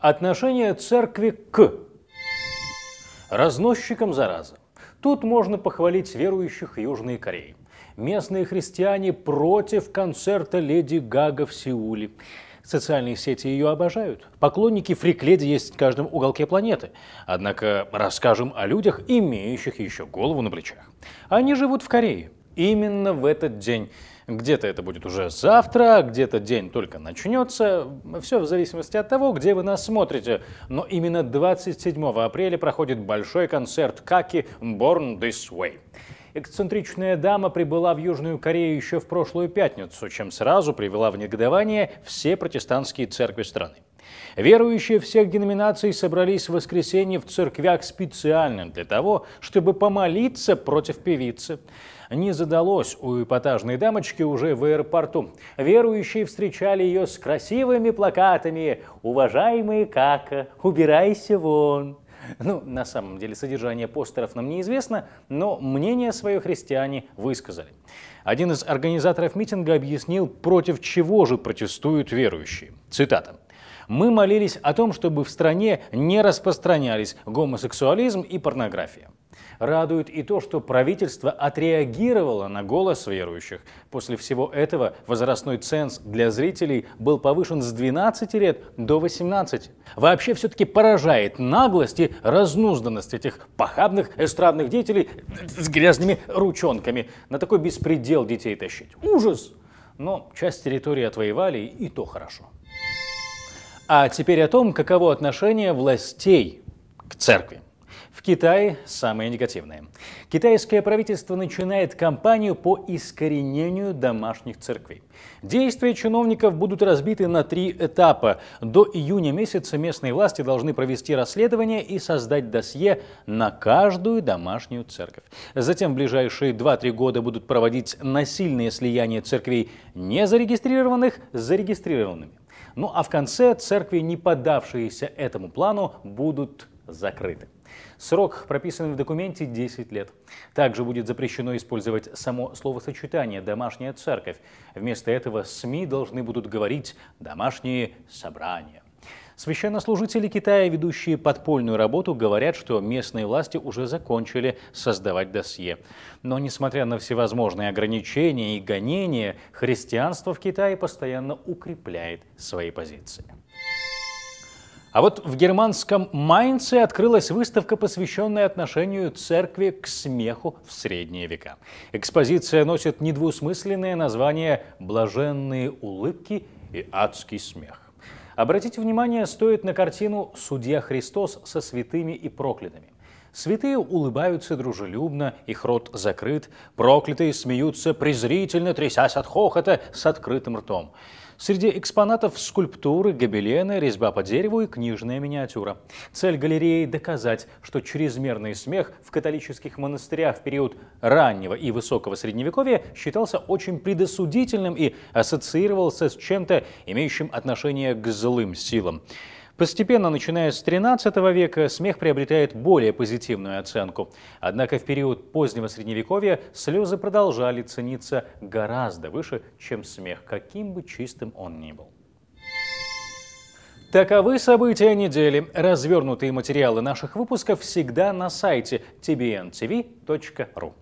Отношение церкви к разносчикам заразы. Тут можно похвалить верующих Южной Кореи. Местные христиане против концерта Леди Гага в Сеуле. Социальные сети ее обожают. Поклонники фрикледи есть в каждом уголке планеты. Однако расскажем о людях, имеющих еще голову на плечах. Они живут в Корее – именно в этот день. Где-то это будет уже завтра, где-то день только начнется. Все в зависимости от того, где вы нас смотрите. Но именно 27 апреля проходит большой концерт Каки «Born This Way». Эксцентричная дама прибыла в Южную Корею еще в прошлую пятницу, чем сразу привела в негодование все протестантские церкви страны. Верующие всех деноминаций собрались в воскресенье в церквях специально для того, чтобы помолиться против певицы. Не задалось у эпатажной дамочки уже в аэропорту. Верующие встречали ее с красивыми плакатами «Уважаемые Кака, убирайся вон!» Ну, на самом деле, содержание постеров нам неизвестно, но мнение свое христиане высказали. Один из организаторов митинга объяснил, против чего же протестуют верующие. Цитата. Мы молились о том, чтобы в стране не распространялись гомосексуализм и порнография. Радует и то, что правительство отреагировало на голос верующих. После всего этого возрастной ценз для зрителей был повышен с 12 лет до 18. Вообще все-таки поражает наглость и разнузданность этих похабных эстрадных деятелей с грязными ручонками. На такой беспредел детей тащить. Ужас! Но часть территории отвоевали, и то хорошо. А теперь о том, каково отношение властей к церкви. В Китае самое негативное. Китайское правительство начинает кампанию по искоренению домашних церквей. Действия чиновников будут разбиты на три этапа. До июня месяца местные власти должны провести расследование и создать досье на каждую домашнюю церковь. Затем в ближайшие 2-3 года будут проводить насильные слияния церквей незарегистрированных с зарегистрированными. Ну а в конце церкви, не поддавшиеся этому плану, будут закрыты. Срок прописанный в документе 10 лет. Также будет запрещено использовать само словосочетание «домашняя церковь». Вместо этого СМИ должны будут говорить «домашние собрания». Священнослужители Китая, ведущие подпольную работу, говорят, что местные власти уже закончили создавать досье. Но несмотря на всевозможные ограничения и гонения, христианство в Китае постоянно укрепляет свои позиции. А вот в германском Майнце открылась выставка, посвященная отношению церкви к смеху в средние века. Экспозиция носит недвусмысленное название «Блаженные улыбки и адский смех». Обратите внимание, стоит на картину «Судья Христос со святыми и проклятыми». Святые улыбаются дружелюбно, их рот закрыт, проклятые смеются презрительно, трясясь от хохота с открытым ртом. Среди экспонатов скульптуры, гобелены, резьба по дереву и книжная миниатюра. Цель галереи – доказать, что чрезмерный смех в католических монастырях в период раннего и высокого средневековья считался очень предосудительным и ассоциировался с чем-то, имеющим отношение к злым силам. Постепенно, начиная с XIII века, смех приобретает более позитивную оценку. Однако в период позднего Средневековья слезы продолжали цениться гораздо выше, чем смех, каким бы чистым он ни был. Таковы события недели. Развернутые материалы наших выпусков всегда на сайте tbntv.ru.